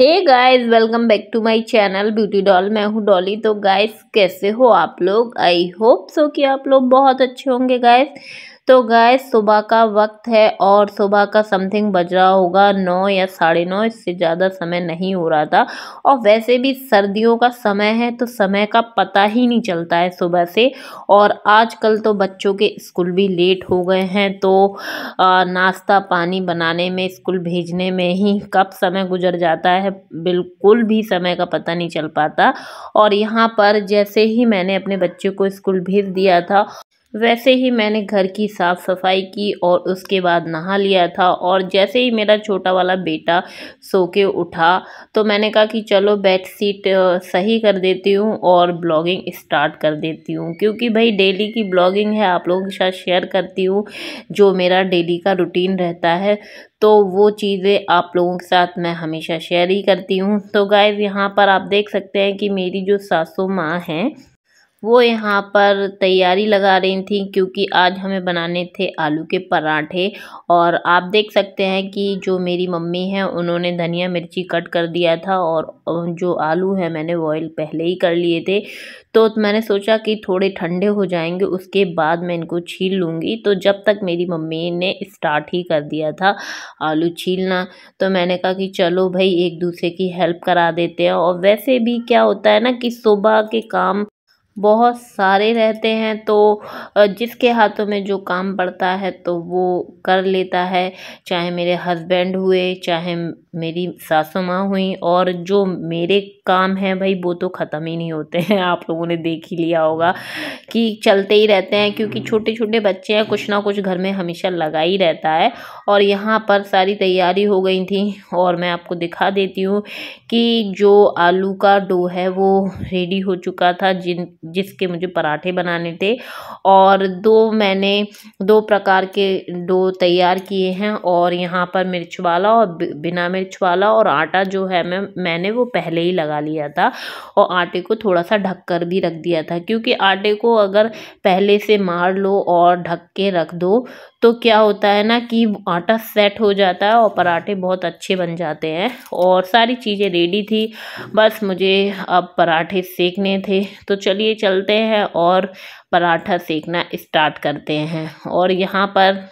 hey guys welcome back to my channel beauty doll मैं हूँ डॉली तो गाइस कैसे हो आप लोग आई होप सो कि आप लोग बहुत अच्छे होंगे गाइस तो गाय सुबह का वक्त है और सुबह का समथिंग बज रहा होगा नौ या साढ़े नौ इससे ज़्यादा समय नहीं हो रहा था और वैसे भी सर्दियों का समय है तो समय का पता ही नहीं चलता है सुबह से और आजकल तो बच्चों के स्कूल भी लेट हो गए हैं तो नाश्ता पानी बनाने में स्कूल भेजने में ही कब समय गुजर जाता है बिल्कुल भी समय का पता नहीं चल पाता और यहाँ पर जैसे ही मैंने अपने बच्चे को स्कूल भेज दिया था वैसे ही मैंने घर की साफ़ सफाई की और उसके बाद नहा लिया था और जैसे ही मेरा छोटा वाला बेटा सो के उठा तो मैंने कहा कि चलो बेड शीट सही कर देती हूँ और ब्लॉगिंग स्टार्ट कर देती हूँ क्योंकि भाई डेली की ब्लॉगिंग है आप लोगों के साथ शेयर करती हूँ जो मेरा डेली का रूटीन रहता है तो वो चीज़ें आप लोगों के साथ मैं हमेशा शेयर ही करती हूँ तो गाइज़ यहाँ पर आप देख सकते हैं कि मेरी जो सासू माँ हैं वो यहाँ पर तैयारी लगा रही थी क्योंकि आज हमें बनाने थे आलू के पराठे और आप देख सकते हैं कि जो मेरी मम्मी हैं उन्होंने धनिया मिर्ची कट कर दिया था और जो आलू है मैंने बॉयल पहले ही कर लिए थे तो मैंने सोचा कि थोड़े ठंडे हो जाएंगे उसके बाद मैं इनको छील लूँगी तो जब तक मेरी मम्मी ने स्टार्ट ही कर दिया था आलू छीलना तो मैंने कहा कि चलो भाई एक दूसरे की हेल्प करा देते हैं और वैसे भी क्या होता है ना कि सुबह के काम बहुत सारे रहते हैं तो जिसके हाथों में जो काम पड़ता है तो वो कर लेता है चाहे मेरे हस्बैंड हुए चाहे मेरी सासू माँ हुई और जो मेरे काम हैं भाई वो तो ख़त्म ही नहीं होते हैं आप लोगों ने देख ही लिया होगा कि चलते ही रहते हैं क्योंकि छोटे छोटे बच्चे हैं कुछ ना कुछ घर में हमेशा लगा ही रहता है और यहाँ पर सारी तैयारी हो गई थी और मैं आपको दिखा देती हूँ कि जो आलू का डो है वो रेडी हो चुका था जिन जिसके मुझे पराठे बनाने थे और दो मैंने दो प्रकार के डो तैयार किए हैं और यहाँ पर मिर्च वाला और बिना मिर्च वाला और आटा जो है मैं मैंने वो पहले ही लगा लिया था और आटे को थोड़ा सा ढक कर भी रख दिया था क्योंकि आटे को अगर पहले से मार लो और ढक के रख दो तो क्या होता है ना कि आटा सेट हो जाता है और पराठे बहुत अच्छे बन जाते हैं और सारी चीज़ें रेडी थी बस मुझे अब पराठे सेकने थे तो चलिए चलते हैं और पराठा सेकना स्टार्ट करते हैं और यहाँ पर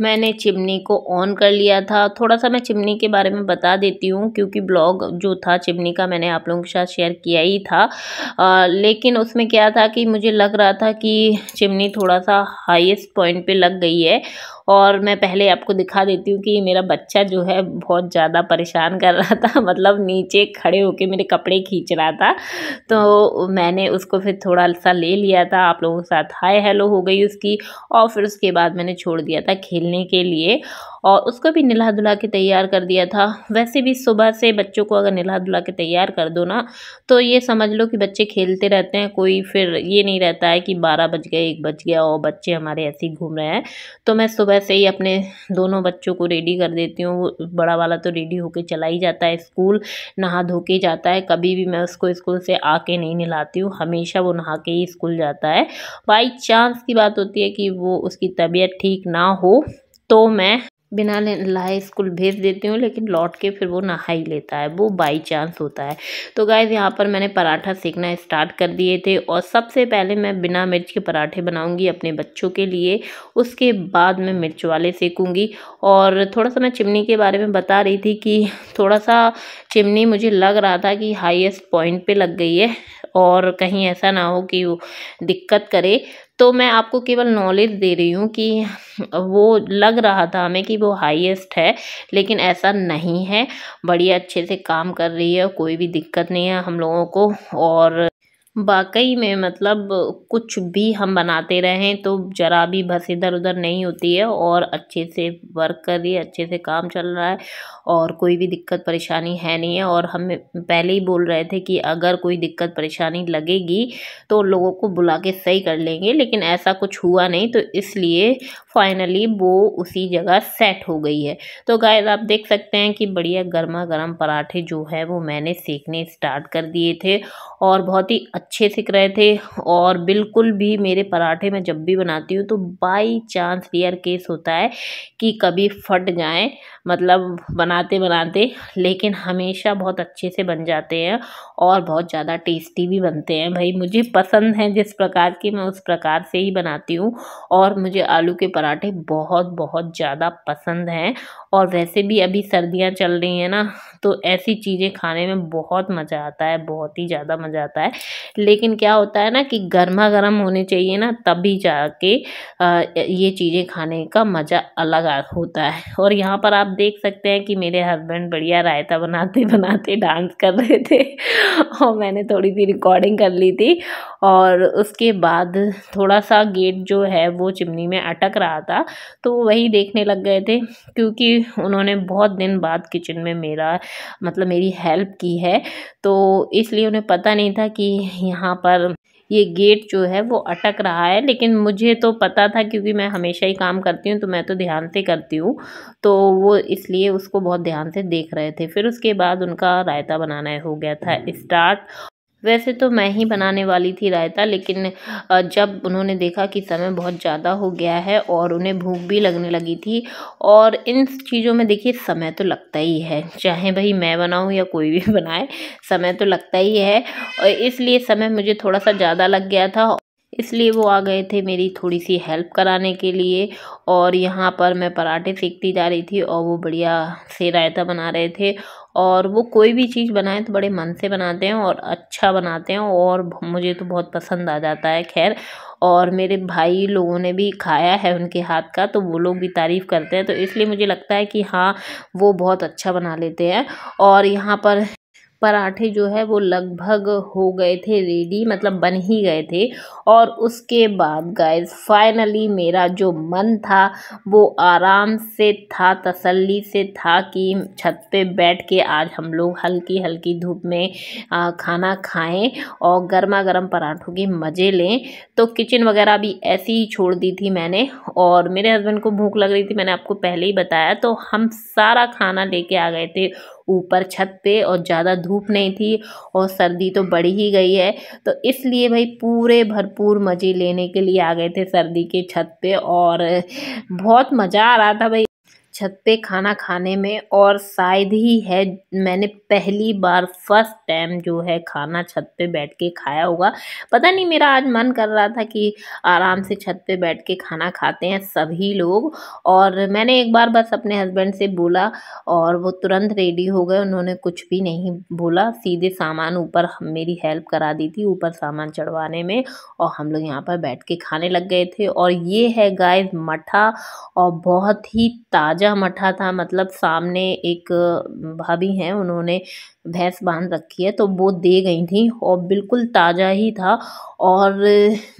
मैंने चिमनी को ऑन कर लिया था थोड़ा सा मैं चिमनी के बारे में बता देती हूँ क्योंकि ब्लॉग जो था चिमनी का मैंने आप लोगों के साथ शेयर किया ही था आ, लेकिन उसमें क्या था कि मुझे लग रहा था कि चिमनी थोड़ा सा हाईएस्ट पॉइंट पे लग गई है और मैं पहले आपको दिखा देती हूँ कि मेरा बच्चा जो है बहुत ज़्यादा परेशान कर रहा था मतलब नीचे खड़े होके मेरे कपड़े खींच रहा था तो मैंने उसको फिर थोड़ा सा ले लिया था आप लोगों के साथ हाय हेलो हो गई उसकी और फिर उसके बाद मैंने छोड़ दिया था खेलने के लिए और उसको भी नहला धुला के तैयार कर दिया था वैसे भी सुबह से बच्चों को अगर नहला धुला के तैयार कर दो ना तो ये समझ लो कि बच्चे खेलते रहते हैं कोई फिर ये नहीं रहता है कि बारह बज गए एक बज गया और बच्चे हमारे ऐसे ही घूम रहे हैं तो मैं सुबह से ही अपने दोनों बच्चों को रेडी कर देती हूँ बड़ा वाला तो रेडी होके चला ही जाता है स्कूल नहा धो के जाता है कभी भी मैं उसको स्कूल से आके नहीं नहलाती हूँ हमेशा वो नहा के ही स्कूल जाता है बाई चांस की बात होती है कि वो उसकी तबीयत ठीक ना हो तो मैं बिना लाए स्कूल भेज देती हूँ लेकिन लौट के फिर वो नहा ही लेता है वो बाई चांस होता है तो गाइज यहाँ पर मैंने पराठा सेकना स्टार्ट कर दिए थे और सबसे पहले मैं बिना मिर्च के पराठे बनाऊँगी अपने बच्चों के लिए उसके बाद मैं मिर्च वाले सेकूँगी और थोड़ा सा मैं चिमनी के बारे में बता रही थी कि थोड़ा सा चिमनी मुझे लग रहा था कि हाइएस्ट पॉइंट पर लग गई है और कहीं ऐसा ना हो कि वो दिक्कत करे तो मैं आपको केवल नॉलेज दे रही हूँ कि वो लग रहा था हमें कि वो हाईएस्ट है लेकिन ऐसा नहीं है बढ़िया अच्छे से काम कर रही है कोई भी दिक्कत नहीं है हम लोगों को और वाकई में मतलब कुछ भी हम बनाते रहें तो ज़रा भी बस इधर उधर नहीं होती है और अच्छे से वर्क कर रही है अच्छे से काम चल रहा है और कोई भी दिक्कत परेशानी है नहीं है और हम पहले ही बोल रहे थे कि अगर कोई दिक्कत परेशानी लगेगी तो लोगों को बुला के सही कर लेंगे लेकिन ऐसा कुछ हुआ नहीं तो इसलिए फाइनली वो उसी जगह सेट हो गई है तो गाय आप देख सकते हैं कि बढ़िया गर्मा गर्म पराठे जो है वो मैंने सेकने स्टार्ट कर दिए थे और बहुत ही अच्छे सिक रहे थे और बिल्कुल भी मेरे पराठे मैं जब भी बनाती हूँ तो बाई चांस रेयर केस होता है कि कभी फट जाएँ मतलब बना बनाते बनाते लेकिन हमेशा बहुत अच्छे से बन जाते हैं और बहुत ज़्यादा टेस्टी भी बनते हैं भाई मुझे पसंद है जिस प्रकार के मैं उस प्रकार से ही बनाती हूँ और मुझे आलू के पराठे बहुत बहुत ज़्यादा पसंद हैं और वैसे भी अभी सर्दियाँ चल रही हैं ना तो ऐसी चीज़ें खाने में बहुत मज़ा आता है बहुत ही ज़्यादा मज़ा आता है लेकिन क्या होता है ना कि गर्मा गर्म होने चाहिए ना तभी जाके ये चीज़ें खाने का मज़ा अलग होता है और यहाँ पर आप देख सकते हैं कि मेरे हस्बैंड बढ़िया रायता बनाते बनाते डांस कर रहे थे और मैंने थोड़ी सी रिकॉर्डिंग कर ली थी और उसके बाद थोड़ा सा गेट जो है वो चिमनी में अटक रहा था तो वही देखने लग गए थे क्योंकि उन्होंने बहुत दिन बाद किचन में मेरा मतलब मेरी हेल्प की है तो इसलिए उन्हें पता नहीं था कि यहाँ पर ये गेट जो है वो अटक रहा है लेकिन मुझे तो पता था क्योंकि मैं हमेशा ही काम करती हूँ तो मैं तो ध्यान से करती हूँ तो वो इसलिए उसको बहुत ध्यान से देख रहे थे फिर उसके बाद उनका रायता बनाना हो गया था स्टार्ट वैसे तो मैं ही बनाने वाली थी रायता लेकिन जब उन्होंने देखा कि समय बहुत ज़्यादा हो गया है और उन्हें भूख भी लगने लगी थी और इन चीज़ों में देखिए समय तो लगता ही है चाहे भाई मैं बनाऊं या कोई भी बनाए समय तो लगता ही है और इसलिए समय मुझे थोड़ा सा ज़्यादा लग गया था इसलिए वो आ गए थे मेरी थोड़ी सी हेल्प कराने के लिए और यहाँ पर मैं पराठे सेकती जा रही थी और वो बढ़िया से रायता बना रहे थे और वो कोई भी चीज़ बनाएं तो बड़े मन से बनाते हैं और अच्छा बनाते हैं और मुझे तो बहुत पसंद आ जाता है खैर और मेरे भाई लोगों ने भी खाया है उनके हाथ का तो वो लोग भी तारीफ़ करते हैं तो इसलिए मुझे लगता है कि हाँ वो बहुत अच्छा बना लेते हैं और यहाँ पर पराठे जो है वो लगभग हो गए थे रेडी मतलब बन ही गए थे और उसके बाद गाइस फाइनली मेरा जो मन था वो आराम से था तसल्ली से था कि छत पे बैठ के आज हम लोग हल्की हल्की धूप में आ, खाना खाएं और गर्मा गर्म पराठों के मज़े लें तो किचन वगैरह भी ऐसी ही छोड़ दी थी मैंने और मेरे हस्बैंड को भूख लग रही थी मैंने आपको पहले ही बताया तो हम सारा खाना लेके आ गए थे ऊपर छत पे और ज़्यादा धूप नहीं थी और सर्दी तो बढ़ ही गई है तो इसलिए भाई पूरे भरपूर मज़े लेने के लिए आ गए थे सर्दी के छत पे और बहुत मज़ा आ रहा था भाई छत पे खाना खाने में और शायद ही है मैंने पहली बार फर्स्ट टाइम जो है खाना छत पे बैठ के खाया होगा पता नहीं मेरा आज मन कर रहा था कि आराम से छत पे बैठ के खाना खाते हैं सभी लोग और मैंने एक बार बस अपने हस्बैंड से बोला और वो तुरंत रेडी हो गए उन्होंने कुछ भी नहीं बोला सीधे सामान ऊपर मेरी हेल्प करा दी थी ऊपर सामान चढ़वाने में और हम लोग यहाँ पर बैठ के खाने लग गए थे और ये है गाय मठा और बहुत ही ताज़ा दरवाज़ा मठा था मतलब सामने एक भाभी हैं उन्होंने भैंस बांध रखी है तो वो दे गई थी और बिल्कुल ताज़ा ही था और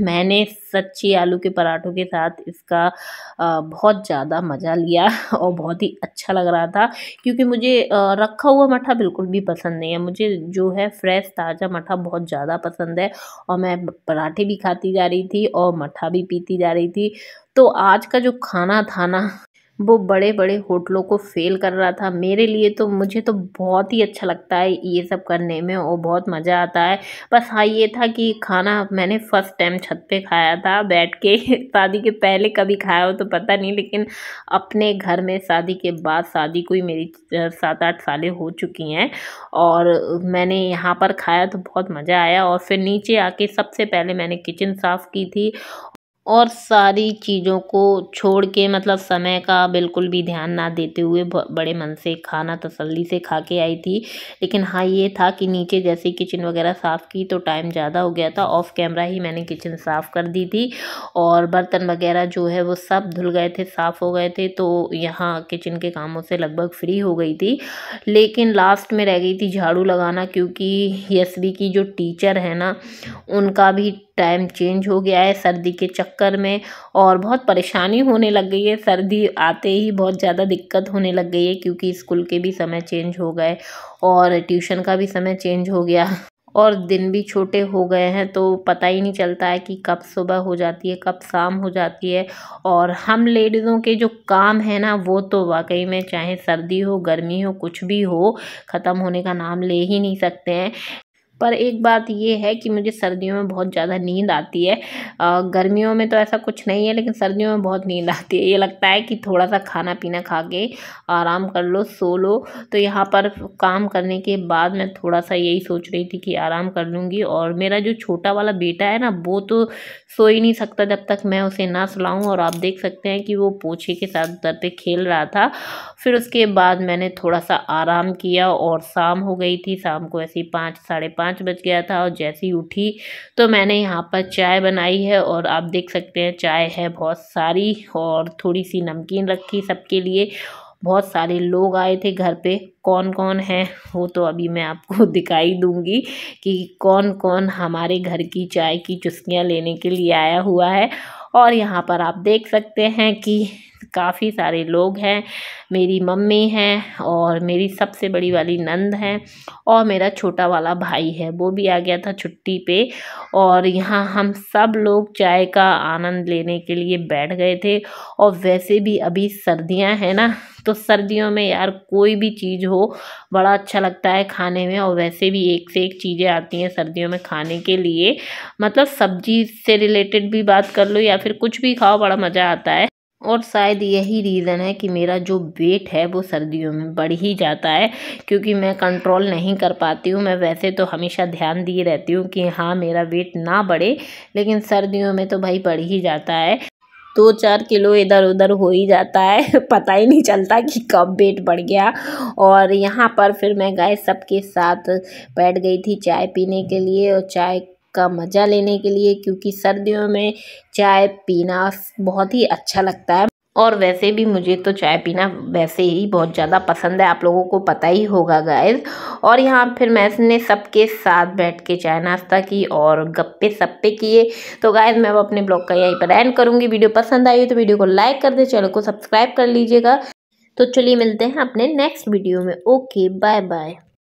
मैंने सच्ची आलू के पराठों के साथ इसका बहुत ज़्यादा मज़ा लिया और बहुत ही अच्छा लग रहा था क्योंकि मुझे रखा हुआ मठा बिल्कुल भी पसंद नहीं है मुझे जो है फ्रेश ताज़ा मठा बहुत ज़्यादा पसंद है और मैं पराठे भी खाती जा रही थी और मठा भी पीती जा रही थी तो आज का जो खाना था ना वो बड़े बड़े होटलों को फेल कर रहा था मेरे लिए तो मुझे तो बहुत ही अच्छा लगता है ये सब करने में और बहुत मज़ा आता है बस हाँ ये था कि खाना मैंने फ़र्स्ट टाइम छत पे खाया था बैठ के शादी के पहले कभी खाया हो तो पता नहीं लेकिन अपने घर में शादी के बाद शादी को ही मेरी सात आठ सालें हो चुकी हैं और मैंने यहाँ पर खाया तो बहुत मज़ा आया और फिर नीचे आके सबसे पहले मैंने किचन साफ़ की थी और सारी चीज़ों को छोड़ के मतलब समय का बिल्कुल भी ध्यान ना देते हुए बड़े मन से खाना तसल्ली से खा के आई थी लेकिन हाँ ये था कि नीचे जैसे किचन वगैरह साफ़ की तो टाइम ज़्यादा हो गया था ऑफ़ कैमरा ही मैंने किचन साफ़ कर दी थी और बर्तन वगैरह जो है वो सब धुल गए थे साफ़ हो गए थे तो यहाँ किचन के कामों से लगभग फ्री हो गई थी लेकिन लास्ट में रह गई थी झाड़ू लगाना क्योंकि यस की जो टीचर है ना उनका भी टाइम चेंज हो गया है सर्दी के चक्कर चक्कर में और बहुत परेशानी होने लग गई है सर्दी आते ही बहुत ज़्यादा दिक्कत होने लग गई है क्योंकि स्कूल के भी समय चेंज हो गए और ट्यूशन का भी समय चेंज हो गया और दिन भी छोटे हो गए हैं तो पता ही नहीं चलता है कि कब सुबह हो जाती है कब शाम हो जाती है और हम लेडीज़ों के जो काम है ना वो तो वाकई में चाहे सर्दी हो गर्मी हो कुछ भी हो ख़त्म होने का नाम ले ही नहीं सकते हैं पर एक बात ये है कि मुझे सर्दियों में बहुत ज़्यादा नींद आती है गर्मियों में तो ऐसा कुछ नहीं है लेकिन सर्दियों में बहुत नींद आती है ये लगता है कि थोड़ा सा खाना पीना खा के आराम कर लो सो लो तो यहाँ पर काम करने के बाद मैं थोड़ा सा यही सोच रही थी कि आराम कर लूँगी और मेरा जो छोटा वाला बेटा है ना वो तो सो ही नहीं सकता जब तक मैं उसे ना सुलाऊँ और आप देख सकते हैं कि वो पोछे के साथ दर पर खेल रहा था फिर उसके बाद मैंने थोड़ा सा आराम किया और शाम हो गई थी शाम को ऐसे ही पाँच साढ़े पाँच पाँच बज गया था और जैसे ही उठी तो मैंने यहाँ पर चाय बनाई है और आप देख सकते हैं चाय है बहुत सारी और थोड़ी सी नमकीन रखी सबके लिए बहुत सारे लोग आए थे घर पे कौन कौन है वो तो अभी मैं आपको दिखाई दूंगी कि कौन कौन हमारे घर की चाय की चुस्कियाँ लेने के लिए आया हुआ है और यहाँ पर आप देख सकते हैं कि काफ़ी सारे लोग हैं मेरी मम्मी हैं और मेरी सबसे बड़ी वाली नंद है और मेरा छोटा वाला भाई है वो भी आ गया था छुट्टी पे और यहाँ हम सब लोग चाय का आनंद लेने के लिए बैठ गए थे और वैसे भी अभी सर्दियाँ हैं ना तो सर्दियों में यार कोई भी चीज़ हो बड़ा अच्छा लगता है खाने में और वैसे भी एक से एक चीज़ें आती हैं सर्दियों में खाने के लिए मतलब सब्जी से रिलेटेड भी बात कर लो या फिर कुछ भी खाओ बड़ा मज़ा आता है और शायद यही रीज़न है कि मेरा जो वेट है वो सर्दियों में बढ़ ही जाता है क्योंकि मैं कंट्रोल नहीं कर पाती हूँ मैं वैसे तो हमेशा ध्यान दिए रहती हूँ कि हाँ मेरा वेट ना बढ़े लेकिन सर्दियों में तो भाई बढ़ ही जाता है दो चार किलो इधर उधर हो ही जाता है पता ही नहीं चलता कि कब वेट बढ़ गया और यहाँ पर फिर मैं गए सबके साथ बैठ गई थी चाय पीने के लिए और चाय का मज़ा लेने के लिए क्योंकि सर्दियों में चाय पीना बहुत ही अच्छा लगता है और वैसे भी मुझे तो चाय पीना वैसे ही बहुत ज़्यादा पसंद है आप लोगों को पता ही होगा गायज और यहाँ फिर मैंने सबके साथ बैठ के चाय नाश्ता की और गप्पे सप्पे किए तो गायज मैं अब अपने ब्लॉग का यहीं पर एंड करूँगी वीडियो पसंद आई तो वीडियो को लाइक कर दे चैनल को सब्सक्राइब कर लीजिएगा तो चलिए मिलते हैं अपने नेक्स्ट वीडियो में ओके बाय बाय